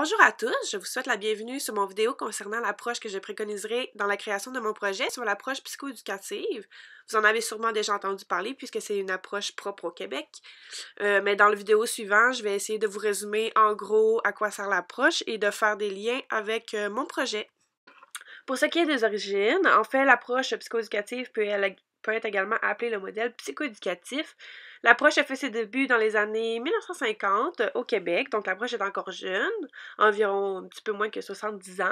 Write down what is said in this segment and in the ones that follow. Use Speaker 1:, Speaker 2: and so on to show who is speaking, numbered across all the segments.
Speaker 1: Bonjour à tous, je vous souhaite la bienvenue sur mon vidéo concernant l'approche que je préconiserai dans la création de mon projet sur l'approche psychoéducative. Vous en avez sûrement déjà entendu parler puisque c'est une approche propre au Québec. Euh, mais dans la vidéo suivante, je vais essayer de vous résumer en gros à quoi sert l'approche et de faire des liens avec euh, mon projet. Pour ce qui est des origines, en fait, l'approche psychoéducative peut, peut être également appelée le modèle psychoéducatif, L'approche a fait ses débuts dans les années 1950 euh, au Québec, donc l'approche est encore jeune, environ un petit peu moins que 70 ans.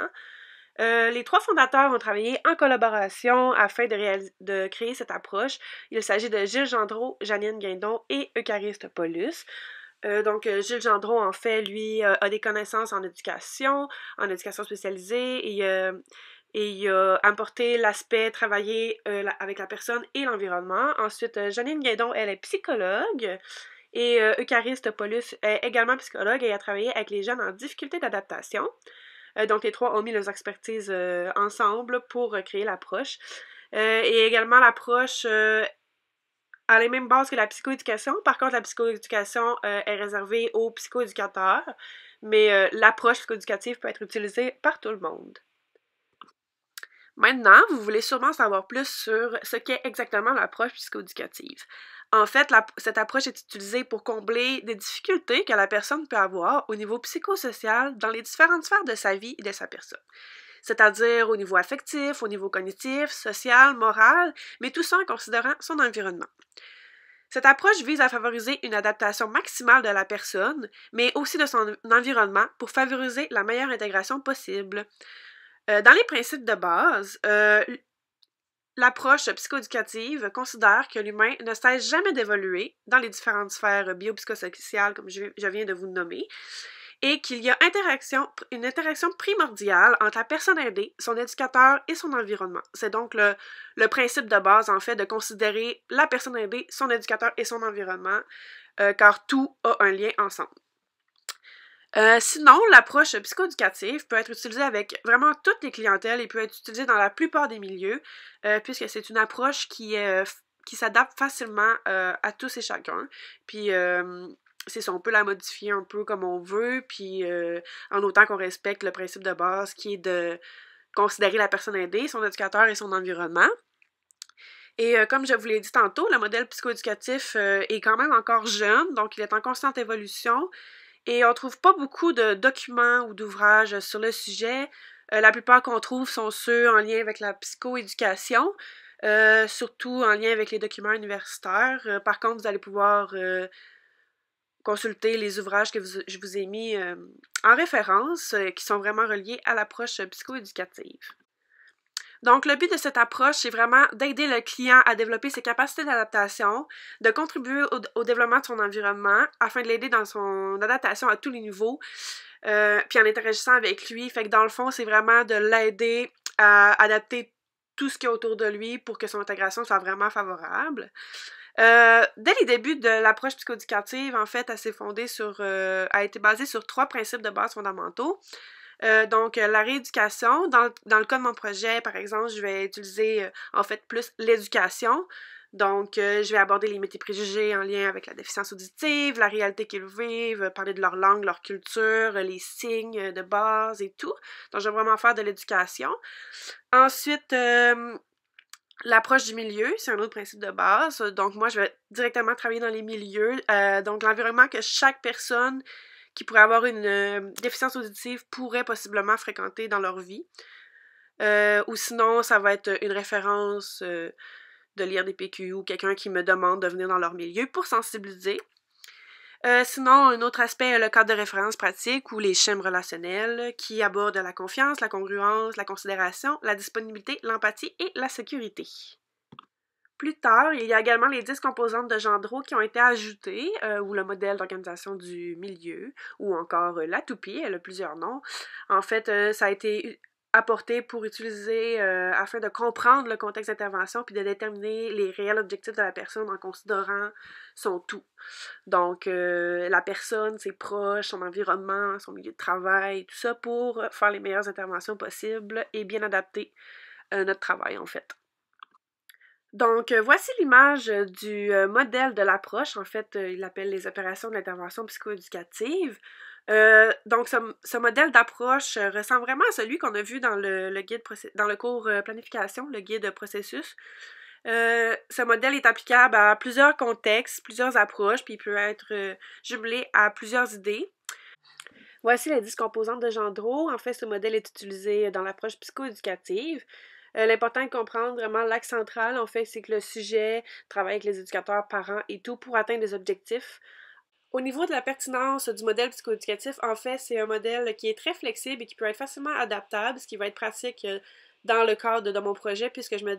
Speaker 1: Euh, les trois fondateurs ont travaillé en collaboration afin de, créer cette approche. Il s'agit de Gilles Gendreau, Janine Guindon et Euchariste Paulus. Euh, donc, Gilles Gendron, en fait, lui, a des connaissances en éducation, en éducation spécialisée, et et a importé l'aspect travailler euh, avec la personne et l'environnement. Ensuite, euh, Janine Guédon, elle est psychologue. Et euh, Euchariste Paulus est également psychologue et a travaillé avec les jeunes en difficulté d'adaptation. donc, les trois ont mis leurs expertises ensemble pour créer l'approche. et également, l'approche a les mêmes bases que la psychoéducation. Par contre, la psychoéducation est réservée aux psychoéducateurs, mais l'approche psychoéducative peut être utilisée par tout le monde. Maintenant, vous voulez sûrement savoir plus sur ce qu'est exactement l'approche psycho-éducative. En fait, cette approche est utilisée pour combler des difficultés que la personne peut avoir au niveau psychosocial dans les différentes sphères de sa vie et de sa personne. C'est-à-dire au niveau affectif, au niveau cognitif, social, moral, mais tout ça en considérant son environnement. Cette approche vise à favoriser une adaptation maximale de la personne, mais aussi de son environnement pour favoriser la meilleure intégration possible. Euh, dans les principes de base, euh, l'approche psychoéducative considère que l'humain ne cesse jamais d'évoluer dans les différentes sphères biopsychosociales, comme je, viens de vous nommer, et qu'il y a une interaction primordiale entre la personne aidée, son éducateur et son environnement. C'est donc le, principe de base, en fait, de considérer la personne aidée, son éducateur et son environnement, euh, car tout a un lien ensemble. Euh, sinon, l'approche psychoéducative peut être utilisée avec vraiment toutes les clientèles et peut être utilisée dans la plupart des milieux, euh, puisque c'est une approche qui, euh, qui s'adapte facilement à tous et chacun. Puis, c'est ça, on peut la modifier un peu comme on veut, puis en autant qu'on respecte le principe de base qui est de considérer la personne aidée, son éducateur et son environnement. Et comme je vous l'ai dit tantôt, le modèle psychoéducatif est quand même encore jeune, donc il est en constante évolution. Et on ne trouve pas beaucoup de documents ou d'ouvrages sur le sujet. Euh, la plupart qu'on trouve sont ceux en lien avec la psychoéducation, euh, surtout en lien avec les documents universitaires. Euh, par contre, vous allez pouvoir consulter les ouvrages que je vous ai mis en référence, qui sont vraiment reliés à l'approche psychoéducative. Donc, le but de cette approche, c'est vraiment d'aider le client à développer ses capacités d'adaptation, de contribuer au, développement de son environnement afin de l'aider dans son adaptation à tous les niveaux, euh, puis en interagissant avec lui. Fait que dans le fond, c'est vraiment de l'aider à adapter tout ce qui est autour de lui pour que son intégration soit vraiment favorable. Euh, dès les débuts de l'approche psychoéducative, en fait, elle s'est fondée sur, euh, a été basée sur trois principes de base fondamentaux. Euh, donc, euh, la rééducation, dans, le cas de mon projet, par exemple, je vais utiliser euh, en fait plus l'éducation. Donc, je vais aborder les métiers préjugés en lien avec la déficience auditive, la réalité qu'ils vivent, parler de leur langue, leur culture, les signes de base et tout. Donc, je vais vraiment faire de l'éducation. Ensuite, l'approche du milieu, c'est un autre principe de base. Donc, moi, je vais directement travailler dans les milieux, donc l'environnement que chaque personne qui pourraient avoir une euh, déficience auditive pourraient possiblement fréquenter dans leur vie. Euh, ou sinon, ça va être une référence euh, de lire des PQ ou quelqu'un qui me demande de venir dans leur milieu pour sensibiliser. sinon, un autre aspect est le cadre de référence pratique ou les schèmes relationnels qui abordent la confiance, la congruence, la considération, la disponibilité, l'empathie et la sécurité. Plus tard, il y a également les 10 composantes de Gendro qui ont été ajoutées, euh, ou le modèle d'organisation du milieu, ou encore euh, la toupie, elle a plusieurs noms. En fait, euh, ça a été apporté pour utiliser afin de comprendre le contexte d'intervention puis de déterminer les réels objectifs de la personne en considérant son tout. Donc, la personne, ses proches, son environnement, son milieu de travail, tout ça pour faire les meilleures interventions possibles et bien adapter notre travail en fait. Donc, euh, voici l'image euh, du euh, modèle de l'approche. En fait, il appelle les opérations d'intervention psychoéducative. donc, ce, modèle d'approche ressemble vraiment à celui qu'on a vu dans le, guide dans le cours planification, le guide processus. ce modèle est applicable à plusieurs contextes, plusieurs approches, puis il peut être euh, à plusieurs idées. Voici les 10 composantes de Gendreau. En fait, ce modèle est utilisé dans l'approche psychoéducative. Euh, l'important est de comprendre vraiment l'axe central, en fait, c'est que le sujet travaille avec les éducateurs, parents et tout pour atteindre des objectifs. Au niveau de la pertinence du modèle psychoéducatif, en fait, c'est un modèle qui est très flexible et qui peut être facilement adaptable, ce qui va être pratique euh, dans le cadre de mon projet puisque je me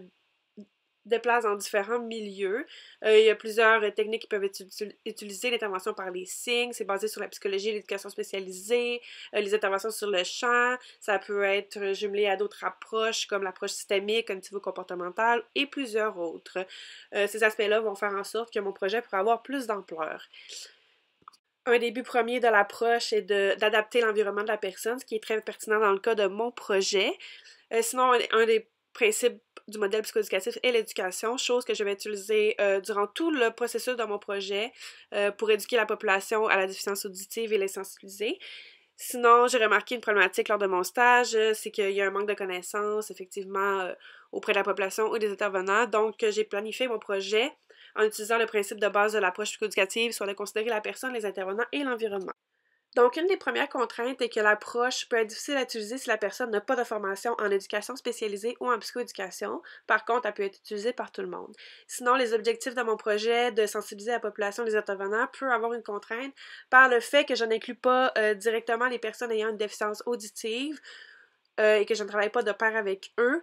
Speaker 1: place dans différents milieux. Euh, il y a plusieurs euh, techniques qui peuvent être utilisées. L'intervention par les signes, c'est basé sur la psychologie et l'éducation spécialisée. Euh, les interventions sur le champ, ça peut être jumelé à d'autres approches comme l'approche systémique, cognitivo-comportementale et plusieurs autres. ces aspects-là vont faire en sorte que mon projet pourra avoir plus d'ampleur un début premier de l'approche est d'adapter l'environnement de la personne, ce qui est très pertinent dans le cas de mon projet. sinon, un, des principe du modèle psychoéducatif et l'éducation, chose que je vais utiliser euh, durant tout le processus de mon projet euh, pour éduquer la population à la déficience auditive et les sensibiliser. Sinon, j'ai remarqué une problématique lors de mon stage, c'est qu'il y a un manque de connaissances, effectivement, euh, auprès de la population ou des intervenants. Donc, j'ai planifié mon projet en utilisant le principe de base de l'approche psychoéducative, soit de considérer la personne, les intervenants et l'environnement. Donc, une des premières contraintes est que l'approche peut être difficile à utiliser si la personne n'a pas de formation en éducation spécialisée ou en psychoéducation. Par contre, elle peut être utilisée par tout le monde. Sinon, les objectifs de mon projet de sensibiliser la population des intervenants peuvent avoir une contrainte par le fait que je n'inclus pas euh, directement les personnes ayant une déficience auditive euh, et que je ne travaille pas de pair avec eux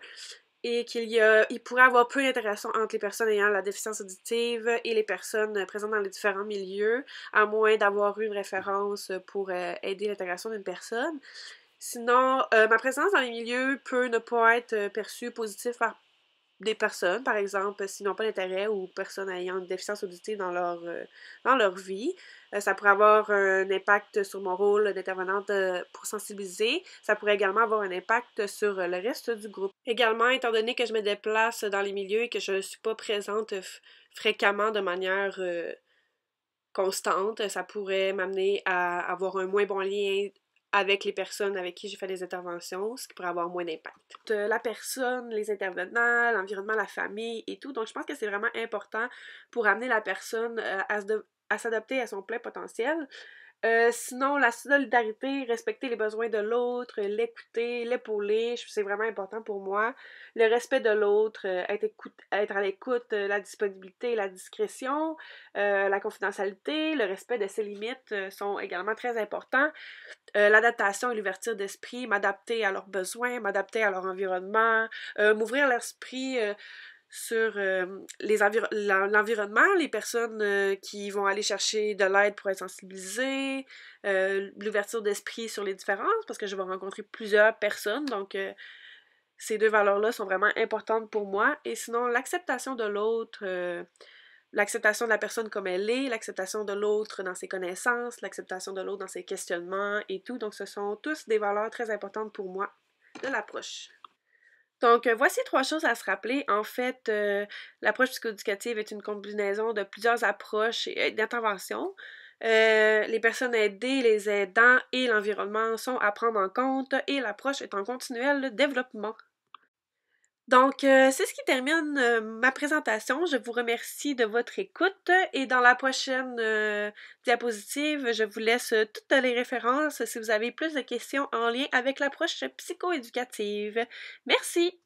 Speaker 1: et qu'il y a, il pourrait avoir peu d'intégration entre les personnes ayant la déficience auditive et les personnes euh, présentes dans les différents milieux, à moins d'avoir une référence euh, pour euh, aider l'intégration d'une personne. Sinon, ma présence dans les milieux peut ne pas être perçue positive par, des personnes, par exemple, euh, s'ils n'ont pas d'intérêt ou personnes ayant une déficience auditive dans leur, euh, dans leur vie. Euh, ça pourrait avoir un impact sur mon rôle d'intervenante pour sensibiliser. Ça pourrait également avoir un impact sur le reste du groupe. Également, étant donné que je me déplace dans les milieux et que je ne suis pas présente fréquemment de manière constante, ça pourrait m'amener à avoir un moins bon lien avec les personnes avec qui j'ai fait des interventions, ce qui pourrait avoir moins d'impact. Euh, la personne, les intervenants, l'environnement, la famille et tout. Donc, je pense que c'est vraiment important pour amener la personne euh, à, s'adapter à son plein potentiel. Euh, sinon, la solidarité, respecter les besoins de l'autre, l'écouter, l'épauler, c'est vraiment important pour moi. Le respect de l'autre, euh, être, être, à l'écoute, la disponibilité, la discrétion, euh, la confidentialité, le respect de ses limites sont également très importants. L'adaptation et l'ouverture d'esprit, m'adapter à leurs besoins, m'adapter à leur environnement, m'ouvrir l'esprit sur euh, l'environnement, les personnes euh, qui vont aller chercher de l'aide pour être sensibilisées, euh, l'ouverture d'esprit sur les différences, parce que je vais rencontrer plusieurs personnes, donc ces deux valeurs-là sont vraiment importantes pour moi. Et sinon, l'acceptation de l'autre, l'acceptation de la personne comme elle est, l'acceptation de l'autre dans ses connaissances, l'acceptation de l'autre dans ses questionnements et tout, donc ce sont tous des valeurs très importantes pour moi de l'approche. Donc, euh, voici trois choses à se rappeler. En fait, euh, l'approche psychoéducative est une combinaison de plusieurs approches et euh, d'interventions. les personnes aidées, les aidants et l'environnement sont à prendre en compte et l'approche est en continuel développement. Donc, euh, c'est ce qui termine euh, ma présentation. Je vous remercie de votre écoute et dans la prochaine euh, diapositive, je vous laisse toutes les références si vous avez plus de questions en lien avec l'approche psychoéducative. Merci!